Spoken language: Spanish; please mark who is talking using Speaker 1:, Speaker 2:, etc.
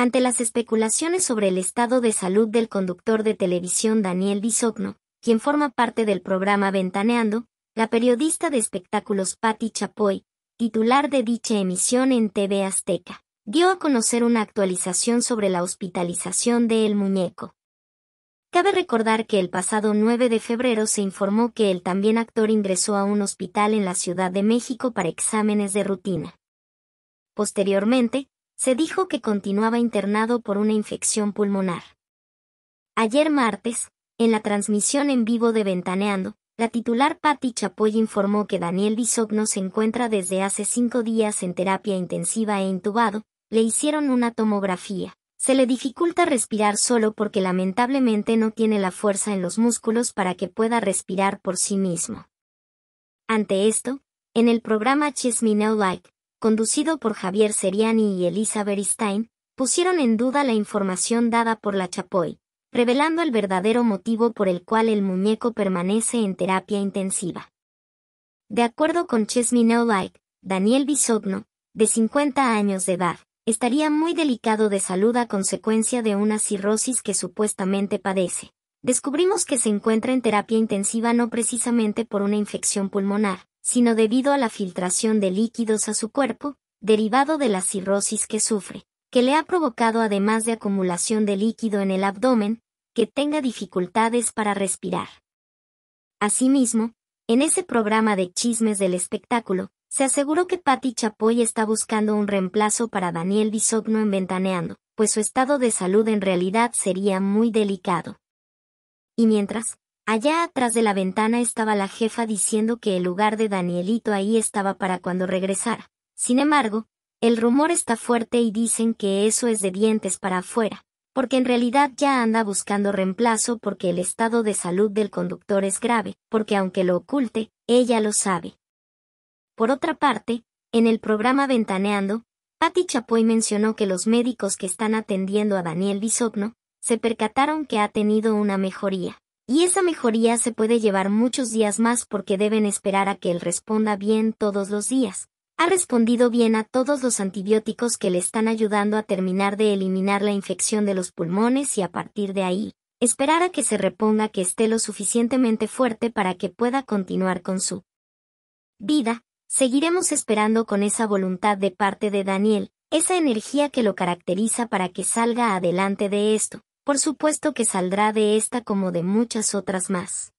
Speaker 1: Ante las especulaciones sobre el estado de salud del conductor de televisión Daniel Bisogno, quien forma parte del programa Ventaneando, la periodista de espectáculos Patti Chapoy, titular de dicha emisión en TV Azteca, dio a conocer una actualización sobre la hospitalización de El Muñeco. Cabe recordar que el pasado 9 de febrero se informó que el también actor ingresó a un hospital en la Ciudad de México para exámenes de rutina. Posteriormente, se dijo que continuaba internado por una infección pulmonar. Ayer martes, en la transmisión en vivo de Ventaneando, la titular Patti Chapoy informó que Daniel Bisogno se encuentra desde hace cinco días en terapia intensiva e intubado, le hicieron una tomografía. Se le dificulta respirar solo porque lamentablemente no tiene la fuerza en los músculos para que pueda respirar por sí mismo. Ante esto, en el programa Chismineo Like, conducido por Javier Seriani y Elisa Beristain, pusieron en duda la información dada por la Chapoy, revelando el verdadero motivo por el cual el muñeco permanece en terapia intensiva. De acuerdo con Chesney Like, Daniel Bisogno, de 50 años de edad, estaría muy delicado de salud a consecuencia de una cirrosis que supuestamente padece. Descubrimos que se encuentra en terapia intensiva no precisamente por una infección pulmonar, sino debido a la filtración de líquidos a su cuerpo, derivado de la cirrosis que sufre, que le ha provocado además de acumulación de líquido en el abdomen, que tenga dificultades para respirar. Asimismo, en ese programa de chismes del espectáculo, se aseguró que Patty Chapoy está buscando un reemplazo para Daniel Bisogno en Ventaneando, pues su estado de salud en realidad sería muy delicado. Y mientras, Allá atrás de la ventana estaba la jefa diciendo que el lugar de Danielito ahí estaba para cuando regresara. Sin embargo, el rumor está fuerte y dicen que eso es de dientes para afuera, porque en realidad ya anda buscando reemplazo porque el estado de salud del conductor es grave, porque aunque lo oculte, ella lo sabe. Por otra parte, en el programa Ventaneando, Patti Chapoy mencionó que los médicos que están atendiendo a Daniel Bisogno se percataron que ha tenido una mejoría. Y esa mejoría se puede llevar muchos días más porque deben esperar a que él responda bien todos los días. Ha respondido bien a todos los antibióticos que le están ayudando a terminar de eliminar la infección de los pulmones y a partir de ahí, esperar a que se reponga que esté lo suficientemente fuerte para que pueda continuar con su vida. Seguiremos esperando con esa voluntad de parte de Daniel, esa energía que lo caracteriza para que salga adelante de esto, por supuesto que saldrá de esta como de muchas otras más.